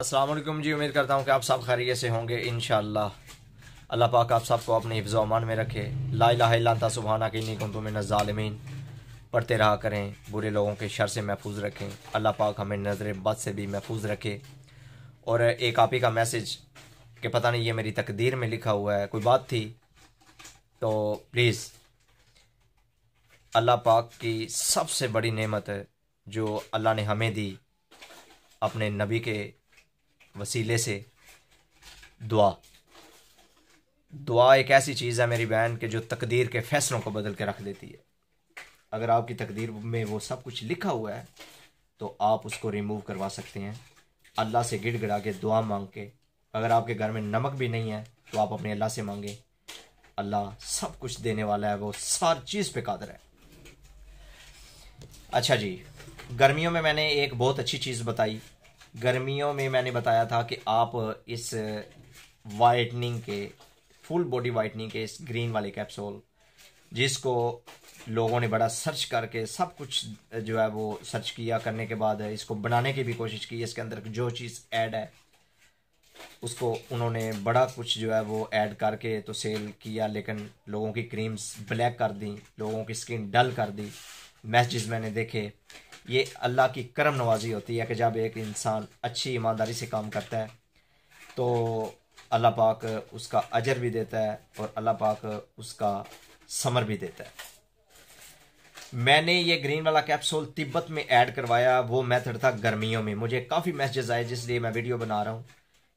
असलम जी उम्मीद करता हूँ कि आप सब खैरियत से होंगे इन अल्लाह पाक आप सबको अपने अमान में रखे ला लाता सुबहाना की निकुन तुम्हें नजालमीन पढ़ते रहा करें बुरे लोगों के शर से महफूज रखें अल्लाह पाक हमें नज़र बद से भी महफूज रखे और एक आप का मैसेज कि पता नहीं ये मेरी तकदीर में लिखा हुआ है कोई बात थी तो प्लीज़ अल्लाह पाक की सबसे बड़ी नमत जो अल्लाह ने हमें दी अपने नबी के वसीले से दुआ दुआ एक ऐसी चीज़ है मेरी बहन के जो तकदीर के फैसलों को बदल के रख देती है अगर आपकी तकदीर में वो सब कुछ लिखा हुआ है तो आप उसको रिमूव करवा सकते हैं अल्लाह से गिड़ गिड़ा के दुआ मांग के अगर आपके घर में नमक भी नहीं है तो आप अपने अल्लाह से मांगे अल्लाह सब कुछ देने वाला है वो सार चीज़ पे कादर है अच्छा जी गर्मियों में मैंने एक बहुत अच्छी चीज़ बताई गर्मियों में मैंने बताया था कि आप इस वाइटनिंग के फुल बॉडी वाइटनिंग के इस ग्रीन वाले कैप्सूल जिसको लोगों ने बड़ा सर्च करके सब कुछ जो है वो सर्च किया करने के बाद इसको बनाने की भी कोशिश की इसके अंदर जो चीज़ ऐड है उसको उन्होंने बड़ा कुछ जो है वो ऐड करके तो सेल किया लेकिन लोगों की क्रीम्स ब्लैक कर दी लोगों की स्किन डल कर दी मैसेज मैंने देखे ये अल्लाह की करम नवाजी होती है कि जब एक इंसान अच्छी ईमानदारी से काम करता है तो अल्लाह पाक उसका अजर भी देता है और अल्लाह पाक उसका समर भी देता है मैंने ये ग्रीन वाला कैप्सूल तिब्बत में ऐड करवाया वो मेथड था गर्मियों में मुझे काफ़ी मैसेजेस आए जिसलिए मैं वीडियो बना रहा हूँ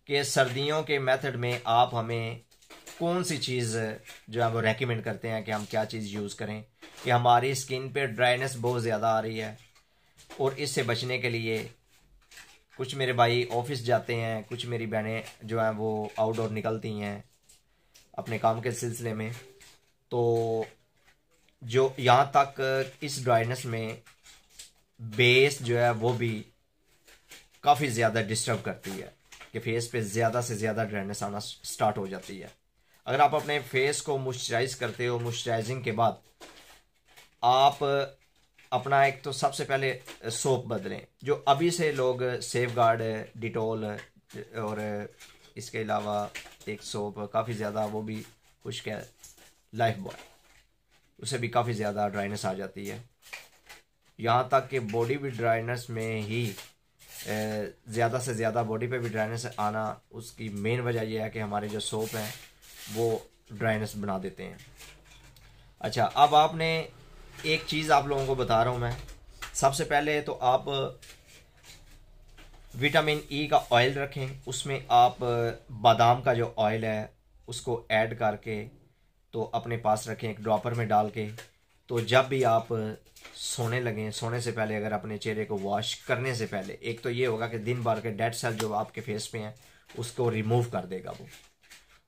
कि सर्दियों के मेथड में आप हमें कौन सी चीज़ जो है वो रेकमेंड करते हैं कि हम क्या चीज़ यूज़ करें कि हमारी स्किन पे ड्राइनेस बहुत ज़्यादा आ रही है और इससे बचने के लिए कुछ मेरे भाई ऑफिस जाते हैं कुछ मेरी बहनें जो हैं वो आउटडोर निकलती हैं अपने काम के सिलसिले में तो जो यहाँ तक इस ड्राइनेस में बेस जो है वो भी काफ़ी ज़्यादा डिस्टर्ब करती है कि फेस पे ज़्यादा से ज़्यादा ड्राइनेस आना स्टार्ट हो जाती है अगर आप अपने फेस को मॉइस्चराइज करते हो मॉइस्चराइजिंग के बाद आप अपना एक तो सबसे पहले सोप बदलें जो अभी से लोग सेफ गार्ड डिटोल और इसके अलावा एक सोप काफ़ी ज़्यादा वो भी कुछ क्या लाइफ बॉय उसे भी काफ़ी ज़्यादा ड्राइनेस आ जाती है यहाँ तक कि बॉडी भी ड्राइनेस में ही ज़्यादा से ज़्यादा बॉडी पे भी ड्राइनेस आना उसकी मेन वजह यह है कि हमारे जो सोप हैं वो ड्राइनेस बना देते हैं अच्छा अब आपने एक चीज़ आप लोगों को बता रहा हूँ मैं सबसे पहले तो आप विटामिन ई e का ऑयल रखें उसमें आप बादाम का जो ऑयल है उसको ऐड करके तो अपने पास रखें एक ड्रॉपर में डाल के तो जब भी आप सोने लगें सोने से पहले अगर अपने चेहरे को वॉश करने से पहले एक तो ये होगा कि दिन भर के डेड सेल जो आपके फेस पे हैं उसको रिमूव कर देगा वो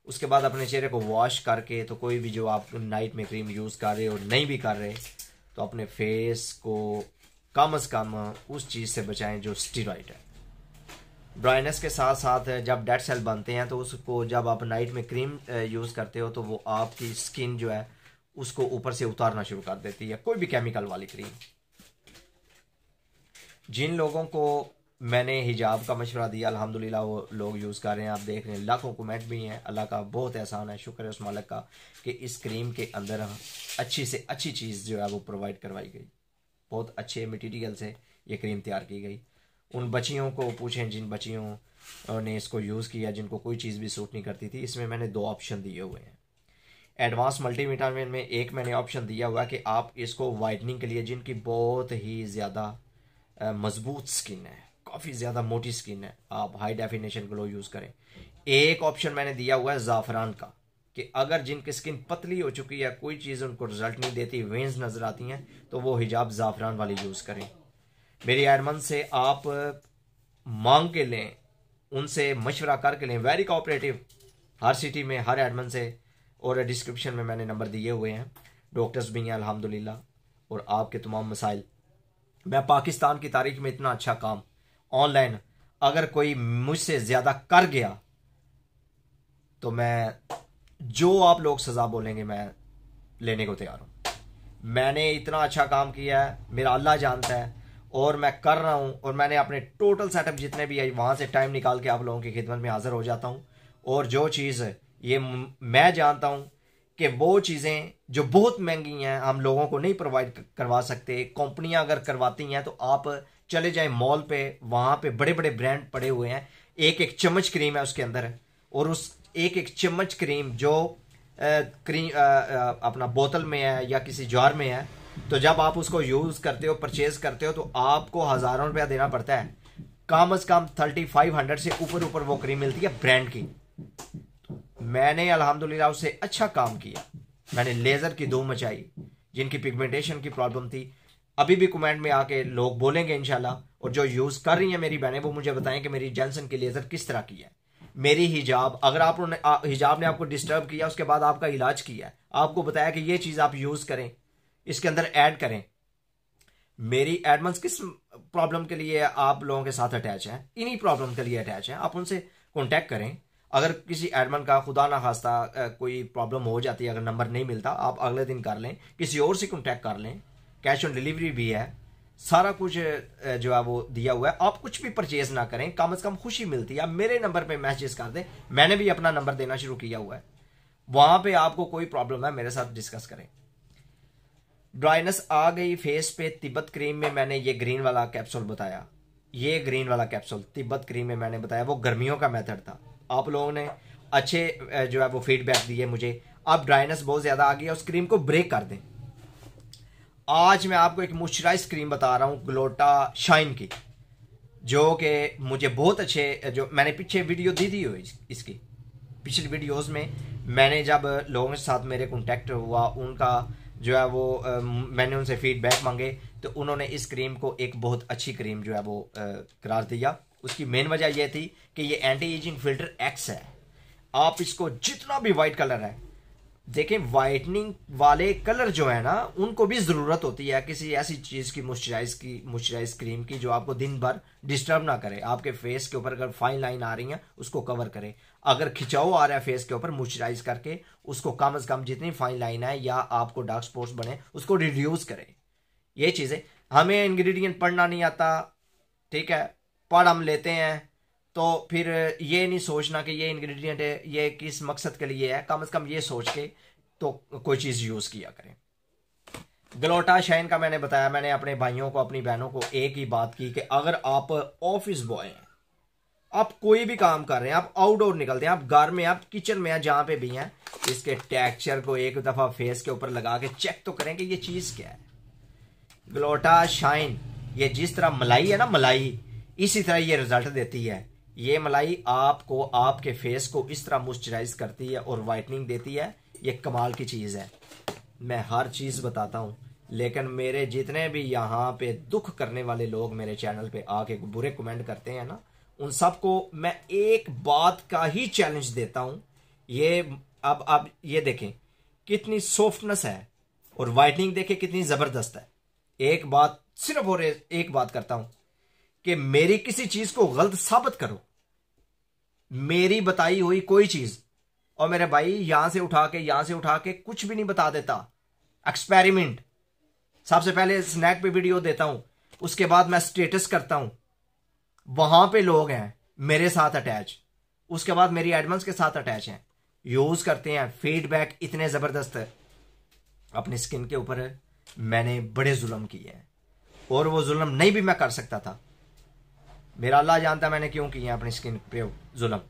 उसके बाद अपने चेहरे को वॉश करके तो कोई भी जो आप नाइट में क्रीम यूज़ कर रहे हो नहीं भी कर रहे तो अपने फेस को कम से कम उस चीज़ से बचाएं जो स्टीरॉइड है ड्राइनेस के साथ साथ जब डेड सेल बनते हैं तो उसको जब आप नाइट में क्रीम यूज़ करते हो तो वो आपकी स्किन जो है उसको ऊपर से उतारना शुरू कर देती है कोई भी केमिकल वाली क्रीम जिन लोगों को मैंने हिजाब का मशवरा दिया अलहमदिल्ला वो लोग यूज़ कर रहे हैं आप देख रहे हैं लाखों कमेंट भी हैं अल्लाह का बहुत एहसान है शुक्र है उस मालिक का कि इस क्रीम के अंदर अच्छी से अच्छी चीज़ जो है वो प्रोवाइड करवाई गई बहुत अच्छे मटीरियल से ये क्रीम तैयार की गई उन बच्चियों को पूछें जिन बच्चियों ने इसको यूज़ किया जिनको कोई चीज़ भी सूट नहीं करती थी इसमें मैंने दो ऑप्शन दिए हुए हैं एडवांस मल्टीविटामिन में एक मैंने ऑप्शन दिया हुआ कि आप इसको वाइटनिंग के लिए जिनकी बहुत ही ज़्यादा मजबूत स्किन है काफ़ी ज़्यादा मोटी स्किन है आप हाई डेफिनेशन ग्लो यूज़ करें एक ऑप्शन मैंने दिया हुआ है ज़ाफ़रान का कि अगर जिनकी स्किन पतली हो चुकी है कोई चीज़ उनको रिजल्ट नहीं देती वेंस नज़र आती हैं तो वो हिजाब ज़ाफ़रान वाली यूज़ करें मेरी आयरमन से आप मांग के लें उनसे मशवरा करके लें वेरी कोऑपरेटिव हर सिटी में हर एडमन से और डिस्क्रिप्शन में मैंने नंबर दिए हुए हैं डॉक्टर्स भी हैं अलहमदिल्ला और आपके तमाम मसाइल मैं पाकिस्तान की तारीख में इतना अच्छा काम ऑनलाइन अगर कोई मुझसे ज़्यादा कर गया तो मैं जो आप लोग सज़ा बोलेंगे मैं लेने को तैयार हूँ मैंने इतना अच्छा काम किया है मेरा अल्लाह जानता है और मैं कर रहा हूँ और मैंने अपने टोटल सेटअप जितने भी है वहाँ से टाइम निकाल के आप लोगों की खिदमत में हाज़िर हो जाता हूँ और जो चीज़ ये मैं जानता हूँ कि वो चीज़ें जो बहुत महंगी हैं हम लोगों को नहीं प्रोवाइड करवा सकते कंपनियां अगर करवाती हैं तो आप चले जाए मॉल पे वहां पे बड़े बड़े ब्रांड पड़े हुए हैं एक एक चम्मच क्रीम है उसके अंदर और उस एक एक चम्मच क्रीम जो क्रीम अपना बोतल में है या किसी जार में है तो जब आप उसको यूज़ करते हो परचेज करते हो तो आपको हज़ारों रुपया देना पड़ता है कम अज़ कम थर्टी फाइव हंड्रेड से ऊपर ऊपर वो क्रीम मिलती है ब्रांड की मैंने अल्हम्दुलिल्लाह उससे अच्छा काम किया मैंने लेज़र की दो मचाई जिनकी पिगमेंटेशन की प्रॉब्लम थी अभी भी कमेंट में आके लोग बोलेंगे इनशाला और जो यूज़ कर रही हैं मेरी बहनें वो मुझे बताएं कि मेरी जेंसन की लेज़र किस तरह की है मेरी हिजाब अगर आप हिजाब ने आपको डिस्टर्ब किया उसके बाद आपका इलाज किया आपको बताया कि ये चीज़ आप यूज़ करें इसके अंदर ऐड करें मेरी एडमंस किस प्रॉब्लम के लिए आप लोगों के साथ अटैच है इन्हीं प्रॉब्लम के लिए अटैच है आप उनसे कॉन्टैक्ट करें अगर किसी एडमन का खुदा ना खास्ता कोई प्रॉब्लम हो जाती है अगर नंबर नहीं मिलता आप अगले दिन कर लें किसी और से कॉन्टैक्ट कर लें कैश ऑन डिलीवरी भी है सारा कुछ जो है वो दिया हुआ है आप कुछ भी परचेज ना करें कम अज कम खुशी मिलती है आप मेरे नंबर पे मैसेज कर दें मैंने भी अपना नंबर देना शुरू किया हुआ है वहां पे आपको कोई प्रॉब्लम है मेरे साथ डिस्कस करें ड्राइनेस आ गई फेस पे तिब्बत क्रीम में मैंने ये ग्रीन वाला कैप्सूल बताया ये ग्रीन वाला कैप्सूल तिब्बत क्रीम में मैंने बताया वो गर्मियों का मेथड था आप लोगों ने अच्छे जो है वो फीडबैक दिए मुझे अब ड्राइनेस बहुत ज़्यादा आ गई है उस क्रीम को ब्रेक कर दें आज मैं आपको एक मॉइस्चराइज क्रीम बता रहा हूँ ग्लोटा शाइन की जो कि मुझे बहुत अच्छे जो मैंने पीछे वीडियो दी दी इस, इसकी पिछली वीडियोस में मैंने जब लोगों के साथ मेरे कॉन्टेक्ट हुआ उनका जो है वो आ, मैंने उनसे फीडबैक मांगे तो उन्होंने इस क्रीम को एक बहुत अच्छी क्रीम जो है वो आ, करार दिया उसकी मेन वजह यह थी कि ये एंटी एजिंग फिल्टर एक्स है आप इसको जितना भी वाइट कलर है देखें वाइटनिंग वाले कलर जो है ना उनको भी ज़रूरत होती है किसी ऐसी चीज़ की मॉइस्चराइज की मॉइस्चराइज क्रीम की जो आपको दिन भर डिस्टर्ब ना करे आपके फेस के ऊपर अगर फाइन लाइन आ रही है उसको कवर करे अगर खिंचाओ आ रहा है फेस के ऊपर मॉइस्चराइज करके उसको कम अज़ कम जितनी फाइन लाइन आए या आपको डार्क स्पॉट्स बने उसको रिड्यूस करें ये चीज़ें हमें इन्ग्रीडियंट पढ़ना नहीं आता ठीक है पढ़ हम लेते हैं तो फिर ये नहीं सोचना कि ये इंग्रेडिएंट है ये किस मकसद के लिए है कम से कम ये सोच के तो कोई चीज़ यूज़ किया करें ग्लोटा शाइन का मैंने बताया मैंने अपने भाइयों को अपनी बहनों को एक ही बात की कि अगर आप ऑफिस बॉय हैं आप कोई भी काम कर रहे हैं आप आउटडोर निकलते हैं आप घर में आप किचन में हैं जहाँ पे भी हैं इसके टेक्सचर को एक दफ़ा फेस के ऊपर लगा के चेक तो करें कि ये चीज़ क्या है ग्लोटा शाइन ये जिस तरह मलाई है ना मलाई इसी तरह ये रिजल्ट देती है ये मलाई आपको आपके फेस को इस तरह मॉइस्चराइज करती है और वाइटनिंग देती है ये कमाल की चीज़ है मैं हर चीज़ बताता हूं लेकिन मेरे जितने भी यहां पे दुख करने वाले लोग मेरे चैनल पे आके बुरे कमेंट करते हैं ना उन सबको मैं एक बात का ही चैलेंज देता हूँ ये अब अब ये देखें कितनी सॉफ्टनेस है और वाइटनिंग देखें कितनी ज़बरदस्त है एक बात सिर्फ और एक बात करता हूँ कि मेरी किसी चीज को गलत साबित करो मेरी बताई हुई कोई चीज और मेरे भाई यहां से उठा के यहां से उठा के कुछ भी नहीं बता देता एक्सपेरिमेंट सबसे पहले स्नैक पे वीडियो देता हूं उसके बाद मैं स्टेटस करता हूं वहां पे लोग हैं मेरे साथ अटैच उसके बाद मेरी एडमंस के साथ अटैच हैं यूज करते हैं फीडबैक इतने जबरदस्त है अपनी स्किन के ऊपर मैंने बड़े जुल्म किए हैं और वो जुल्म नहीं भी मैं कर सकता था मेरा अल्लाह जानता है मैंने क्यों किए हैं अपनी स्किन पे जुलम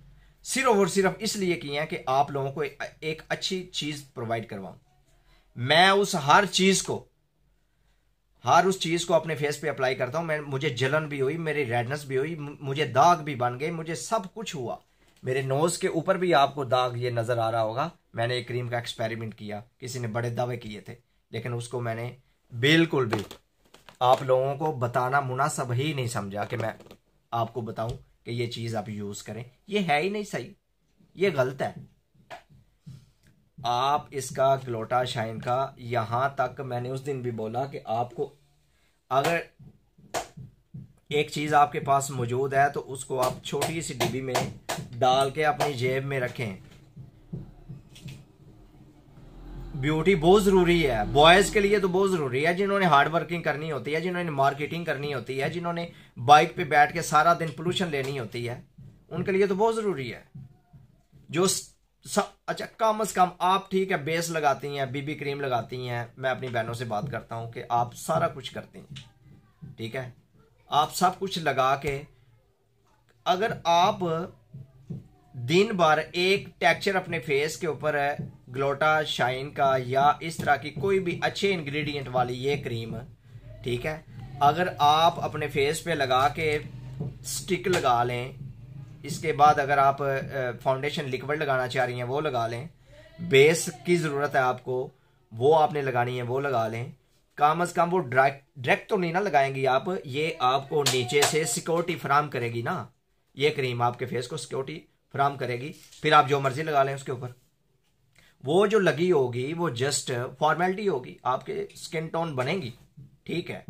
सिर्फ और सिर्फ इसलिए किए हैं कि आप लोगों को एक अच्छी चीज़ प्रोवाइड करवाऊं मैं उस हर चीज़ को हर उस चीज़ को अपने फेस पे अप्लाई करता हूँ मैं मुझे जलन भी हुई मेरी रेडनेस भी हुई मुझे दाग भी बन गए मुझे सब कुछ हुआ मेरे नोज़ के ऊपर भी आपको दाग ये नज़र आ रहा होगा मैंने एक क्रीम का एक्सपेरिमेंट किया किसी ने बड़े दावे किए थे लेकिन उसको मैंने बिल्कुल भी आप लोगों को बताना मुनासब ही नहीं समझा कि मैं आपको बताऊं कि ये चीज़ आप यूज़ करें ये है ही नहीं सही ये गलत है आप इसका ग्लोटा शाइन का यहां तक मैंने उस दिन भी बोला कि आपको अगर एक चीज़ आपके पास मौजूद है तो उसको आप छोटी सी डिब्बी में डाल के अपनी जेब में रखें ब्यूटी बहुत जरूरी है बॉयज के लिए तो बहुत जरूरी है जिन्होंने हार्ड वर्किंग करनी होती है जिन्होंने मार्केटिंग करनी होती है जिन्होंने बाइक पे बैठ के सारा दिन पोल्यूशन लेनी होती है उनके लिए तो बहुत जरूरी है जो स, अच्छा कम अज कम आप ठीक है बेस लगाती हैं बीबी क्रीम लगाती हैं मैं अपनी बहनों से बात करता हूं कि आप सारा कुछ करती हैं ठीक है आप सब कुछ लगा के अगर आप दिन भर एक टेक्सचर अपने फेस के ऊपर ग्लोटा शाइन का या इस तरह की कोई भी अच्छे इंग्रेडिएंट वाली ये क्रीम ठीक है अगर आप अपने फेस पे लगा के स्टिक लगा लें इसके बाद अगर आप फाउंडेशन लिक्विड लगाना चाह रही हैं वो लगा लें बेस की ज़रूरत है आपको वो आपने लगानी है वो लगा लें कम अज़ कम वो ड्रैक्ट डायरेक्ट तो नहीं ना लगाएंगी आप ये आपको नीचे से सिक्योरिटी फ्राहम करेगी ना ये क्रीम आपके फेस को सिक्योरिटी फ्राम करेगी फिर आप जो मर्जी लगा लें उसके ऊपर वो जो लगी होगी वो जस्ट फॉर्मेलिटी होगी आपके स्किन टोन बनेगी ठीक है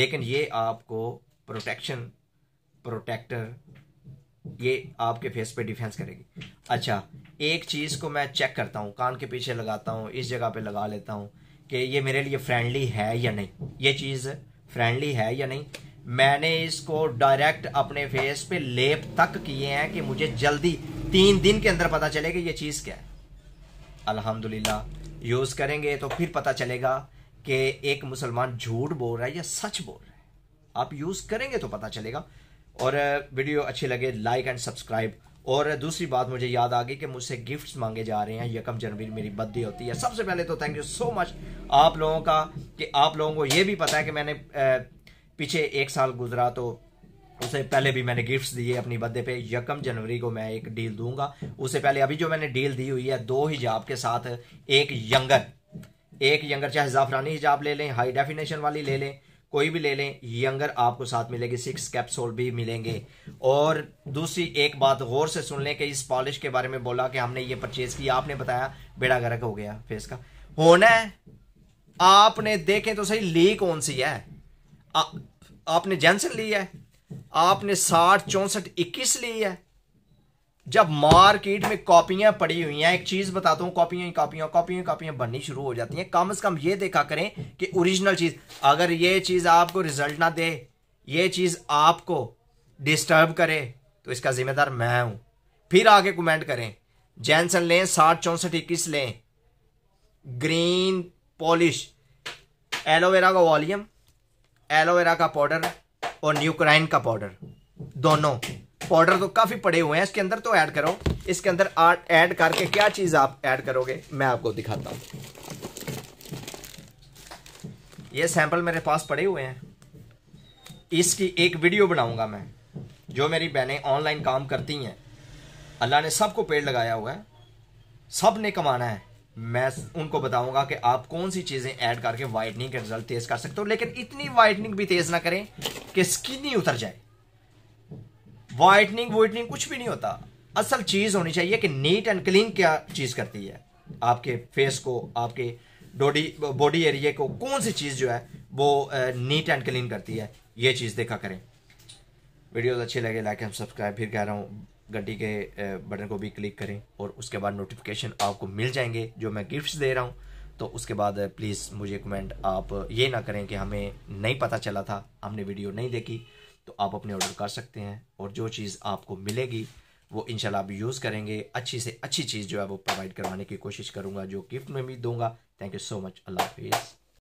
लेकिन ये आपको प्रोटेक्शन प्रोटेक्टर ये आपके फेस पे डिफेंस करेगी अच्छा एक चीज़ को मैं चेक करता हूँ कान के पीछे लगाता हूँ इस जगह पे लगा लेता हूँ कि ये मेरे लिए फ्रेंडली है या नहीं ये चीज़ फ्रेंडली है या नहीं मैंने इसको डायरेक्ट अपने फेस पे लेप तक किए हैं कि मुझे जल्दी तीन दिन के अंदर पता चलेगा ये चीज़ क्या है अल्हम्दुलिल्लाह यूज़ करेंगे तो फिर पता चलेगा कि एक मुसलमान झूठ बोल रहा है या सच बोल रहा है आप यूज़ करेंगे तो पता चलेगा और वीडियो अच्छी लगे लाइक एंड सब्सक्राइब और दूसरी बात मुझे याद आ गई कि मुझसे गिफ्ट्स मांगे जा रहे हैं यकम जनवरी मेरी बर्थडे होती है सबसे पहले तो थैंक यू सो मच आप लोगों का कि आप लोगों को ये भी पता है कि मैंने पीछे एक साल गुजरा तो उसे पहले भी मैंने गिफ्ट्स दिए अपनी बर्थडे पे यकम जनवरी को मैं एक डील दूंगा उससे पहले अभी जो मैंने डील दी हुई है दो हिजाब के साथ एक यंगर एक यंगर चाहे जाफरानी हिजाब ले लें हाई डेफिनेशन वाली ले लें कोई भी ले लें यंगर आपको साथ मिलेगी सिक्स कैप्सूल भी मिलेंगे और दूसरी एक बात गौर से सुन लें कि इस पॉलिश के बारे में बोला कि हमने ये परचेज किया आपने बताया बेड़ा गर्क हो गया फेस का होना है आपने देखें तो सही ली कौन सी है आ, आपने जैनसन लिया है आपने साठ चौंसठ इक्कीस ली है जब मार्केट में कॉपियां पड़ी हुई हैं एक चीज बताता हूं कॉपियां कॉपियां कॉपियां कॉपियां बननी शुरू हो जाती हैं कम से कम ये देखा करें कि ओरिजिनल चीज अगर ये चीज आपको रिजल्ट ना दे ये चीज आपको डिस्टर्ब करे तो इसका जिम्मेदार मैं हूं फिर आगे कमेंट करें जैनसन लें साठ चौंसठ इक्कीस लें ग्रीन पॉलिश एलोवेरा का वॉल्यूम एलोवेरा का पाउडर और न्यूक्राइन का पाउडर दोनों पाउडर तो काफ़ी पड़े हुए हैं इसके अंदर तो ऐड करो इसके अंदर ऐड करके क्या चीज़ आप ऐड करोगे मैं आपको दिखाता हूं ये सैंपल मेरे पास पड़े हुए हैं इसकी एक वीडियो बनाऊंगा मैं जो मेरी बहनें ऑनलाइन काम करती हैं अल्लाह ने सबको पेड़ लगाया हुआ है सब ने कमाना है मैं उनको बताऊंगा कि आप कौन सी चीज़ें ऐड करके वाइटनिंग के रिजल्ट तेज़ कर सकते हो लेकिन इतनी वाइटनिंग भी तेज़ ना करें कि स्किन ही उतर जाए वाइटनिंग वाइटनिंग कुछ भी नहीं होता असल चीज़ होनी चाहिए कि नीट एंड क्लीन क्या चीज़ करती है आपके फेस को आपके डोडी बॉडी एरिया को कौन सी चीज़ जो है वो नीट एंड क्लीन करती है ये चीज़ देखा करें वीडियोज़ अच्छी लगे लाइक एंड सब्सक्राइब फिर कह रहा हूं घंटी के बटन को भी क्लिक करें और उसके बाद नोटिफिकेशन आपको मिल जाएंगे जो मैं गिफ्ट्स दे रहा हूँ तो उसके बाद प्लीज़ मुझे कमेंट आप ये ना करें कि हमें नहीं पता चला था हमने वीडियो नहीं देखी तो आप अपने ऑर्डर कर सकते हैं और जो चीज़ आपको मिलेगी वो इनशाला आप यूज़ करेंगे अच्छी से अच्छी चीज़ जो है वो प्रोवाइड करवाने की कोशिश करूँगा जो गिफ्ट में भी दूंगा थैंक यू सो मच अल्लाह हाफिज़